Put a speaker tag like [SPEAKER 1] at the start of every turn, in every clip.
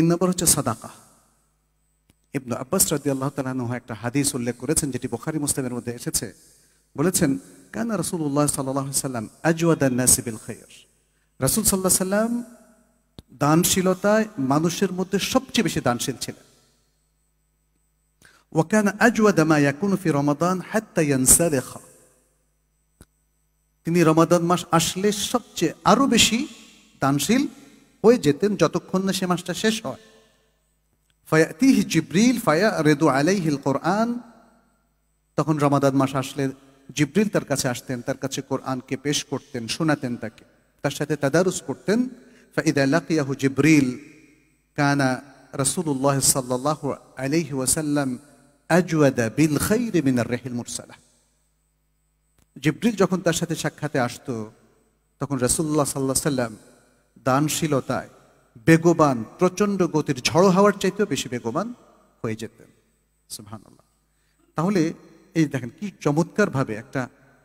[SPEAKER 1] তিন নম্বর হচ্ছে সাদাকা ইবনু আব্বাস রাদি আল্লাহ তালাহ একটা হাদিস উল্লেখ করেছেন যেটি বোখারি মুসলিমের মধ্যে এসেছে বলেছেন কেন রসুল উল্লাহ সাল্লাম আজওয়াদান নাসিবিল খৈর রসুল সাল্লাহ সাল্লাম দানশীলতায় মানুষের মধ্যে সবচেয়ে বেশি দানশীল ছিলেন ওয়াকান আজওয়াদামা ইয়াকুন ফি রমাদান হাত্তা ইয়ানসা দেখা তিনি রমাদান মাস আসলে সবচেয়ে আরো বেশি দানশীল হয়ে যেতেন যতক্ষণ না সে মাসটা শেষ হয় ফয়াতিহ জিব্রিল ফায়া রেদু আলাইহিল কোরআন তখন রমাদান মাস আসলে জিব্রিল তার কাছে আসতেন তার কাছে কোরআনকে পেশ করতেন শোনাতেন তাকে তার সাথে তাদারুস করতেন জিব্রিল কানা রসুল্লাহ সাল্লাহ আলাইহি ওসাল্লাম বিল খৈর মিনার রেহিল মুরসালাহ জিব্রিল যখন তার সাথে সাক্ষাতে আসতো তখন রসুল্লাহ সাল্লাহ সাল্লাম দানশীলতায় বেগবান প্রচণ্ড গতির ঝড়ো হাওয়ার চাইতেও বেশি বেগবান হয়ে যেতেন সুবহানাল্লাহ তাহলে এই দেখেন কি চমৎকারভাবে একটা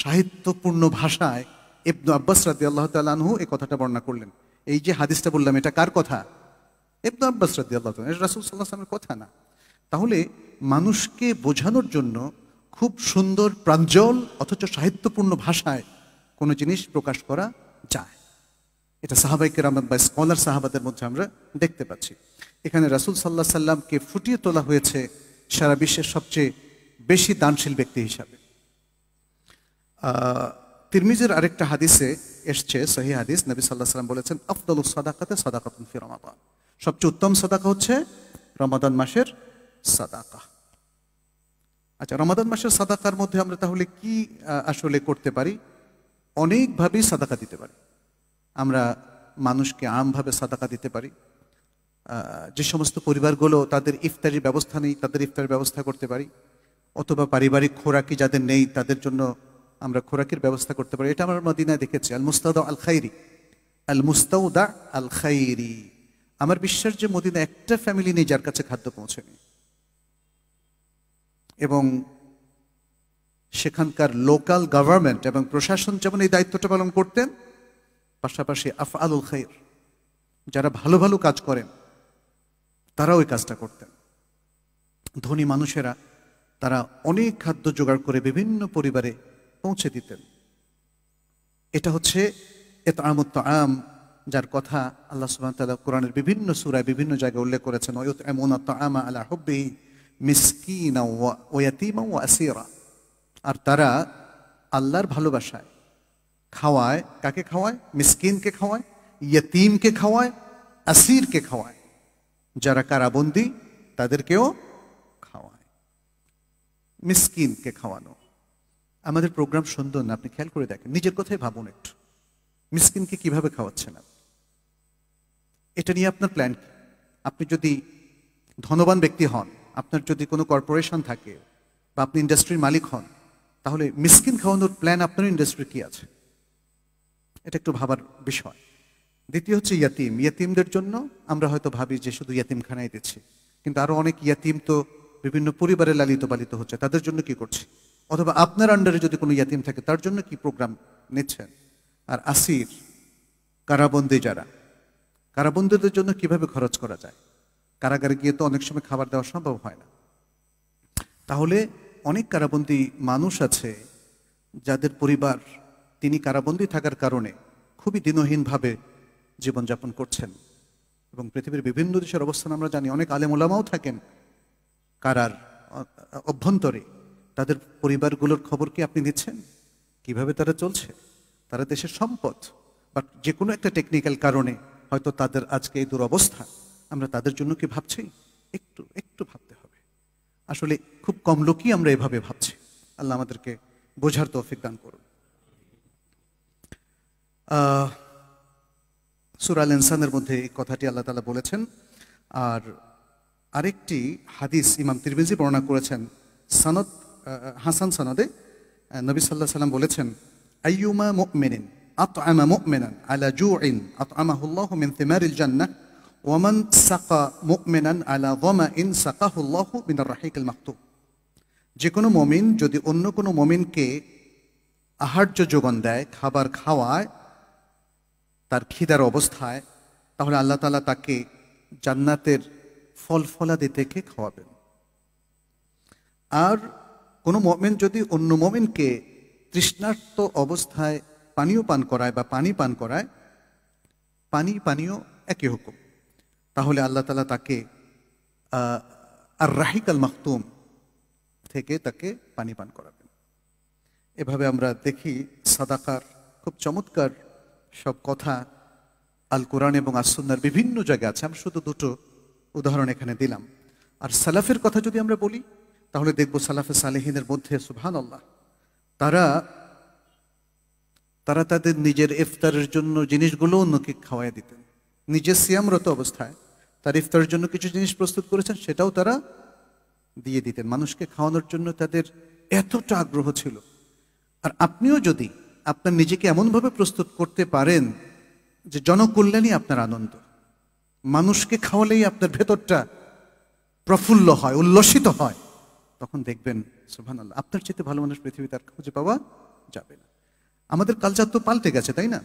[SPEAKER 1] সাহিত্যপূর্ণ ভাষায় ইবনু আব্বাস রাদি আল্লাহ তালানহু এই কথাটা বর্ণনা করলেন এই যে হাদিসটা বললাম এটা কার কথা ইবনু আব্বাস রাদি আল্লাহ এটা রাসুল সাল্লাহামের কথা না তাহলে মানুষকে বোঝানোর জন্য খুব সুন্দর প্রাঞ্জল অথচ সাহিত্যপূর্ণ ভাষায় কোনো জিনিস প্রকাশ করা এটা সাহাবাইকে রাম বা স্কলার সাহাবাদের মধ্যে আমরা দেখতে পাচ্ছি এখানে রাসুল সাল্লাহ সাল্লামকে ফুটিয়ে তোলা হয়েছে সারা বিশ্বের সবচেয়ে বেশি দানশীল ব্যক্তি হিসাবে তিরমিজের আরেকটা হাদিসে এসছে সহি হাদিস নবী সাল্লাহ সাল্লাম বলেছেন আফদল সাদাকাতে সাদাকাতুন ফি রমাদান সবচেয়ে উত্তম সাদাকা হচ্ছে রমাদান মাসের সাদাকা আচ্ছা রমাদান মাসের সাদাকার মধ্যে আমরা তাহলে কি আসলে করতে পারি অনেকভাবেই সাদাকা দিতে পারি আমরা মানুষকে আমভাবে সাদাকা দিতে পারি যে সমস্ত পরিবারগুলো তাদের ইফতারির ব্যবস্থা নেই তাদের ইফতারের ব্যবস্থা করতে পারি অথবা পারিবারিক খোরাকি যাদের নেই তাদের জন্য আমরা খোরাকির ব্যবস্থা করতে পারি এটা আমরা মদিনায় দেখেছি আল মুস্তাউদা আল খাইরি আল মুস্তাউদা আল খাইরি আমার বিশ্বাস যে মদিনা একটা ফ্যামিলি নেই যার কাছে খাদ্য পৌঁছেনি এবং সেখানকার লোকাল গভর্নমেন্ট এবং প্রশাসন যেমন এই দায়িত্বটা পালন করতেন পাশাপাশি আফআলুল খাইর যারা ভালো ভালো কাজ করেন তারাও এই কাজটা করতেন ধনী মানুষেরা তারা অনেক খাদ্য জোগাড় করে বিভিন্ন পরিবারে পৌঁছে দিতেন এটা হচ্ছে এত আমত্ত আম যার কথা আল্লাহ সুবাহ তাল্লাহ কোরআনের বিভিন্ন সুরায় বিভিন্ন জায়গায় উল্লেখ করেছেন ওয়ত এমন আমা আল্লাহ হব্বি মিসকিনা ওয়াতিমা ওয়া আসিরা আর তারা আল্লাহর ভালোবাসায় খাওয়ায় কাকে খাওয়ায় মিসকিনকে খাওয়ায় ইয়তিমকে খাওয়ায় আসিরকে খাওয়ায় যারা কারাবন্দি তাদেরকেও খাওয়ায় মিসকিনকে খাওয়ানো আমাদের প্রোগ্রাম সুন্দর না আপনি খেয়াল করে দেখেন নিজের কথাই ভাবুন একটু মিসকিনকে কিভাবে খাওয়াচ্ছেন আপনি এটা নিয়ে আপনার প্ল্যান কি আপনি যদি ধনবান ব্যক্তি হন আপনার যদি কোনো কর্পোরেশন থাকে বা আপনি ইন্ডাস্ট্রির মালিক হন তাহলে মিসকিন খাওয়ানোর প্ল্যান আপনার ইন্ডাস্ট্রি কি আছে এটা একটু ভাবার বিষয় দ্বিতীয় হচ্ছে ইয়াতিম ইয়াতিমদের জন্য আমরা হয়তো ভাবি যে শুধু ইয়াতিমখানায় দিচ্ছি কিন্তু আরও অনেক ইয়াতিম তো বিভিন্ন পরিবারে লালিত পালিত হচ্ছে তাদের জন্য কি করছি অথবা আপনার আন্ডারে যদি কোনো ইয়াতিম থাকে তার জন্য কি প্রোগ্রাম নিচ্ছেন আর আসির কারাবন্দি যারা কারাবন্দীদের জন্য কিভাবে খরচ করা যায় কারাগারে গিয়ে তো অনেক সময় খাবার দেওয়া সম্ভব হয় না তাহলে অনেক কারাবন্দী মানুষ আছে যাদের পরিবার তিনি কারাবন্দী থাকার কারণে খুবই দিনহীনভাবে জীবনযাপন করছেন এবং পৃথিবীর বিভিন্ন দেশের অবস্থান আমরা জানি অনেক আলেমোলামাও থাকেন কারার অভ্যন্তরে তাদের পরিবারগুলোর খবর কি আপনি নিচ্ছেন কিভাবে তারা চলছে তারা দেশের সম্পদ বাট যে কোনো একটা টেকনিক্যাল কারণে হয়তো তাদের আজকে এই দুরবস্থা আমরা তাদের জন্য কি ভাবছি একটু একটু ভাবতে হবে আসলে খুব কম লোকই আমরা এভাবে ভাবছি আল্লাহ আমাদেরকে বোঝার তৌফিক দান করুন সুরাল ইনসানের মধ্যে এই কথাটি আল্লাহ তালা বলেছেন আর আরেকটি হাদিস ইমাম তিরমিজি বর্ণনা করেছেন সনদ হাসান সনদে নবী সাল্লাহ সাল্লাম বলেছেন আইয়ুমা জু ইন مؤمنا على جوع أطعمه الله من ثمار الجنة ومن سقى مؤمنا على ظمأ سقاه الله من الرحيق المكتوب যে কোনো মমিন যদি অন্য কোনো মমিনকে আহার্য যোগান দেয় খাবার খাওয়ায় তার খিদার অবস্থায় তাহলে আল্লাহ তালা তাকে জান্নাতের ফল ফলাদি থেকে খাওয়াবেন আর কোনো মমেন যদি অন্য মমেনকে তৃষ্ণার্ত অবস্থায় পানীয় পান করায় বা পানি পান করায় পানি পানীয় একই হুকুম তাহলে আল্লাহ তালা তাকে আর রাহিকাল মাহতুম থেকে তাকে পানি পান করাবেন এভাবে আমরা দেখি সাদাকার খুব চমৎকার সব কথা আল কোরআন এবং আসন্নার বিভিন্ন জায়গায় আছে আমি শুধু দুটো উদাহরণ এখানে দিলাম আর সালাফের কথা যদি আমরা বলি তাহলে দেখব সালাফে সালেহিনের মধ্যে সুবহান আল্লাহ তারা তারা তাদের নিজের ইফতারের জন্য জিনিসগুলো অন্যকে খাওয়াই দিতেন নিজের সিয়ামরত অবস্থায় তার ইফতারের জন্য কিছু জিনিস প্রস্তুত করেছেন সেটাও তারা দিয়ে দিতেন মানুষকে খাওয়ানোর জন্য তাদের এতটা আগ্রহ ছিল আর আপনিও যদি আপনার নিজেকে এমনভাবে প্রস্তুত করতে পারেন যে জনকল্যাণই আপনার আনন্দ মানুষকে খাওয়ালেই আপনার ভেতরটা প্রফুল্ল হয় উল্লসিত হয় তখন দেখবেন সোহান আল্লাহ আপনার চেয়ে ভালো মানুষ পৃথিবীতে আর খুঁজে পাওয়া যাবে না আমাদের কালচার তো পাল্টে গেছে তাই না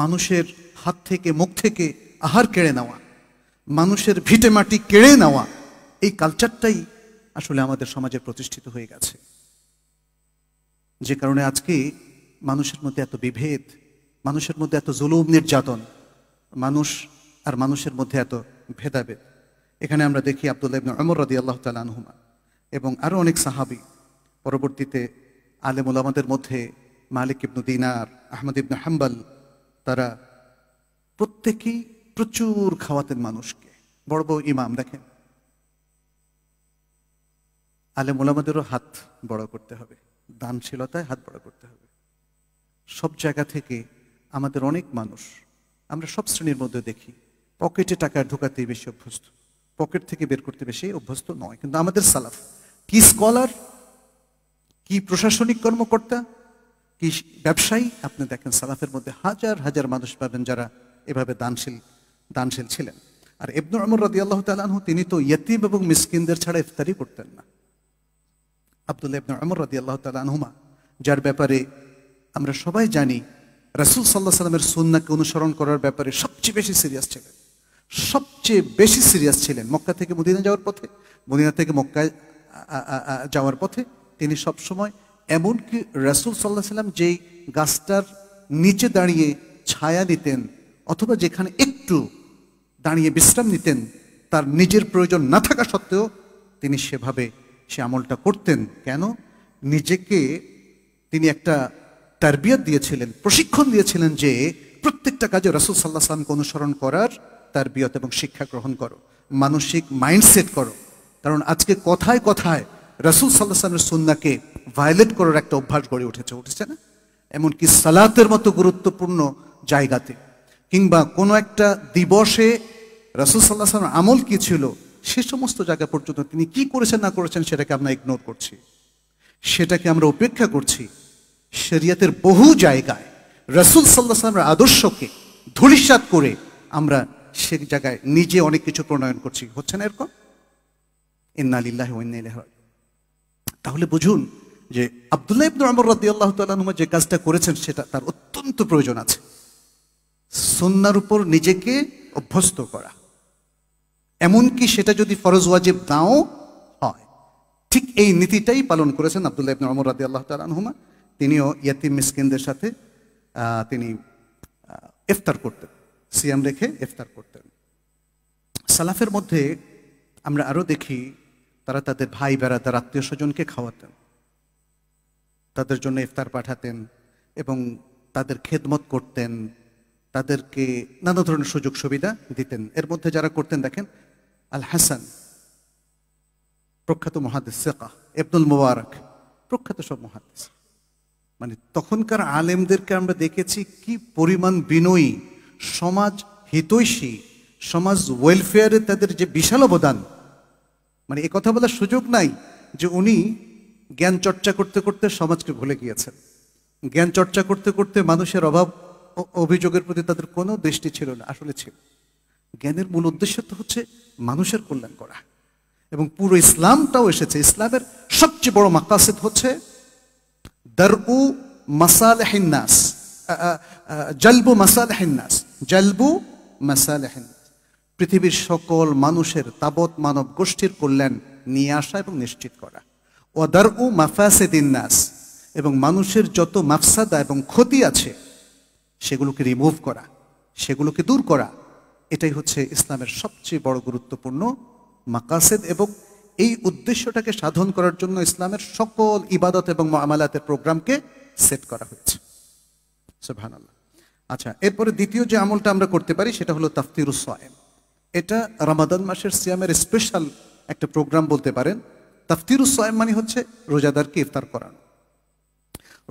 [SPEAKER 1] মানুষের হাত থেকে মুখ থেকে আহার কেড়ে নেওয়া মানুষের ভিটে মাটি কেড়ে নেওয়া এই কালচারটাই আসলে আমাদের সমাজে প্রতিষ্ঠিত হয়ে গেছে যে কারণে আজকে মানুষের মধ্যে এত বিভেদ মানুষের মধ্যে এত জুলুম নির্যাতন মানুষ আর মানুষের মধ্যে এত ভেদাভেদ এখানে আমরা দেখি আবদুল্লাহ ইবনে অমর রদি আল্লাহ তালহুমা এবং আরও অনেক সাহাবি পরবর্তীতে আলেমুল মধ্যে মালিক ইবনু দিনার আহমদ ইবনু হাম্বাল তারা প্রত্যেকেই প্রচুর খাওয়াতেন মানুষকে বড় বড় ইমাম দেখেন আলেমুল আমাদেরও হাত বড় করতে হবে দানশীলতায় হাত বড় করতে হবে সব জায়গা থেকে আমাদের অনেক মানুষ আমরা সব শ্রেণীর মধ্যে দেখি পকেটে টাকা ঢোকাতে বেশি অভ্যস্ত পকেট থেকে বের করতে বেশি অভ্যস্ত নয় কিন্তু আমাদের সালাফ কি স্কলার কি প্রশাসনিক কর্মকর্তা কি ব্যবসায়ী আপনি দেখেন সালাফের মধ্যে হাজার হাজার মানুষ পাবেন যারা এভাবে দানশীল দানশীল ছিলেন আর এবনুর আমর রাদি আল্লাহ তালাহ তিনি তো ইয়তিম এবং মিসকিনদের ছাড়া ইফতারি করতেন না আবদুল্লাহ ইবনে ওমর রাদিয়াল্লাহু তাআলা আনহুমা যার ব্যাপারে আমরা সবাই জানি রাসূল সাল্লাল্লাহু আলাইহি সাল্লামের সুন্নাহকে অনুসরণ করার ব্যাপারে সবচেয়ে বেশি সিরিয়াস ছিলেন সবচেয়ে বেশি সিরিয়াস ছিলেন মক্কা থেকে মদিনা যাওয়ার পথে মদিনা থেকে মক্কায় যাওয়ার পথে তিনি সবসময় এমনকি রাসুল সাল্লাহ সাল্লাম যেই গাছটার নিচে দাঁড়িয়ে ছায়া নিতেন অথবা যেখানে একটু দাঁড়িয়ে বিশ্রাম নিতেন তার নিজের প্রয়োজন না থাকা সত্ত্বেও তিনি সেভাবে সে আমলটা করতেন কেন নিজেকে তিনি একটা তারবিয়াত দিয়েছিলেন প্রশিক্ষণ দিয়েছিলেন যে প্রত্যেকটা কাজে রাসুল সাল্লাহ সাল্লামকে অনুসরণ করার তারবিয়ত এবং শিক্ষা গ্রহণ করো মানসিক মাইন্ডসেট করো কারণ আজকে কথায় কথায় রাসুল সাল্লাহ সাল্লামের সুন্নাকে ভায়োলেট করার একটা অভ্যাস গড়ে উঠেছে উঠেছে না এমনকি সালাতের মতো গুরুত্বপূর্ণ জায়গাতে কিংবা কোনো একটা দিবসে রাসুল সাল্লাহ সাল্লাম আমল কী ছিল সে সমস্ত জায়গা পর্যন্ত তিনি কি করেছেন না করেছেন সেটাকে আমরা ইগনোর করছি সেটাকে আমরা উপেক্ষা করছি শরিয়াতের বহু জায়গায় রসুল সাল্লা সাল্লামের আদর্শকে ধরিসাত করে আমরা সে জায়গায় নিজে অনেক কিছু প্রণয়ন করছি হচ্ছে না এরকম এন্নালিল্লাহ তাহলে বুঝুন যে আবদুল্লাহ ইবনুল আমর রাদি আল্লাহ তালুমা যে কাজটা করেছেন সেটা তার অত্যন্ত প্রয়োজন আছে সন্ন্যার উপর নিজেকে অভ্যস্ত করা এমনকি সেটা যদি ফরজ ওয়াজিব নাও হয় ঠিক এই নীতিটাই পালন করেছেন আবদুল্লাহ ইবনে অমর রাদি আল্লাহ তালহুমা তিনিও ইয়াতিম মিসকিনদের সাথে তিনি ইফতার করতেন সিয়াম রেখে ইফতার করতেন সালাফের মধ্যে আমরা আরও দেখি তারা তাদের ভাই বেড়াদার আত্মীয় স্বজনকে খাওয়াতেন তাদের জন্য ইফতার পাঠাতেন এবং তাদের খেদমত করতেন তাদেরকে নানা ধরনের সুযোগ সুবিধা দিতেন এর মধ্যে যারা করতেন দেখেন আল হাসান প্রখ্যাত মহাদেশ সেকা এবদুল মুবারক প্রখ্যাত সব মহাদেশ মানে তখনকার আলেমদেরকে আমরা দেখেছি কি পরিমাণ বিনয়ী সমাজ হিতৈষী সমাজ ওয়েলফেয়ারে তাদের যে বিশাল অবদান মানে এ কথা বলার সুযোগ নাই যে উনি জ্ঞান চর্চা করতে করতে সমাজকে ভুলে গিয়েছেন জ্ঞান চর্চা করতে করতে মানুষের অভাব অভিযোগের প্রতি তাদের কোনো দৃষ্টি ছিল না আসলে ছিল জ্ঞানের মূল উদ্দেশ্য তো হচ্ছে মানুষের কল্যাণ করা এবং পুরো ইসলামটাও এসেছে ইসলামের সবচেয়ে বড় মাকাসেদ হচ্ছে দরউ মাসালহিনাস জলবু মাসালহিনাস জলবু মাসালহিনাস পৃথিবীর সকল মানুষের তাবৎ মানব গোষ্ঠীর কল্যাণ নিয়ে আসা এবং নিশ্চিত করা ও দরউ মাফাসেদিনাস এবং মানুষের যত মাফসাদা এবং ক্ষতি আছে সেগুলোকে রিমুভ করা সেগুলোকে দূর করা এটাই হচ্ছে ইসলামের সবচেয়ে বড় গুরুত্বপূর্ণ মাকাসেদ এবং এই উদ্দেশ্যটাকে সাধন করার জন্য ইসলামের সকল ইবাদত এবং মামালাতের প্রোগ্রামকে সেট করা হয়েছে আচ্ছা এরপরে দ্বিতীয় যে আমলটা আমরা করতে পারি সেটা হলো তাফতিরুসায়েম এটা রামাদান মাসের সিয়ামের স্পেশাল একটা প্রোগ্রাম বলতে পারেন তাফতিরুসায়েম মানে হচ্ছে রোজাদারকে ইফতার করানো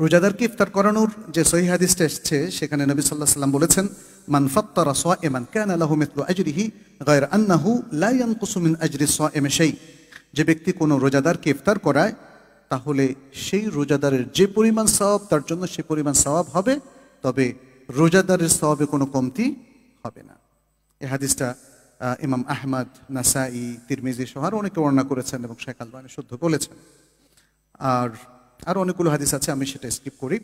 [SPEAKER 1] রোজাদারকে ইফতার করানোর যে সহি হাদিসটা এসছে সেখানে নবী সাল্লাহ সাল্লাম বলেছেন মানফাত্তারা সোয়া এমান কেন আল্লাহ মিতলু আজরিহি গায়ের আন্নাহু লাইয়ান কুসুমিন আজরি সোয়া এম সেই যে ব্যক্তি কোনো রোজাদারকে ইফতার করায় তাহলে সেই রোজাদারের যে পরিমাণ স্বভাব তার জন্য সে পরিমাণ স্বভাব হবে তবে রোজাদারের স্বভাবে কোনো কমতি হবে না এ হাদিসটা ইমাম আহমদ নাসাই তিরমিজি সহ আরও অনেকে বর্ণনা করেছেন এবং শেখ আলবানি শুদ্ধ বলেছেন আর আরও অনেকগুলো হাদিস আছে আমি সেটা স্কিপ করি